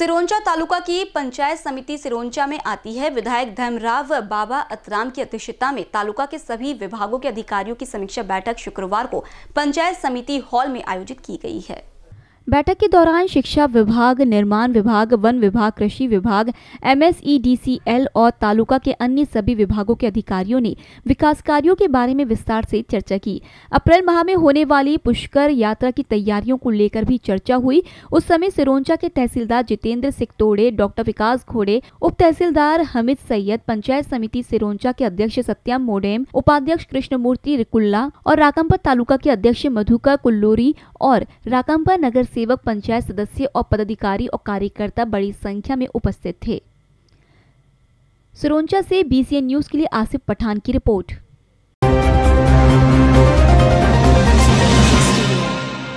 सिरोंचा तालुका की पंचायत समिति सिरोंचा में आती है विधायक धर्मराव बाबा अतराम की अध्यक्षता में तालुका के सभी विभागों के अधिकारियों की समीक्षा बैठक शुक्रवार को पंचायत समिति हॉल में आयोजित की गई है बैठक के दौरान शिक्षा विभाग निर्माण विभाग वन विभाग कृषि विभाग एमएसईडीसीएल और तालुका के अन्य सभी विभागों के अधिकारियों ने विकास कार्यों के बारे में विस्तार से चर्चा की अप्रैल माह में होने वाली पुष्कर यात्रा की तैयारियों को लेकर भी चर्चा हुई उस समय सिरोंचा के तहसीलदार जितेंद्र सिकतोड़े डॉक्टर विकास घोड़े उप तहसीलदार हमिद सैयद पंचायत समिति सिरोंचा के अध्यक्ष सत्यम मोडेम उपाध्यक्ष कृष्णमूर्ति रिकुल्ला और राकम्पर तालुका के अध्यक्ष मधुका कुल्लोरी और राकम्पर नगर से सेवक पंचायत सदस्य और पदाधिकारी और कार्यकर्ता बड़ी संख्या में उपस्थित थे सुरोंचा से बीसीएन न्यूज के लिए आसिफ पठान की रिपोर्ट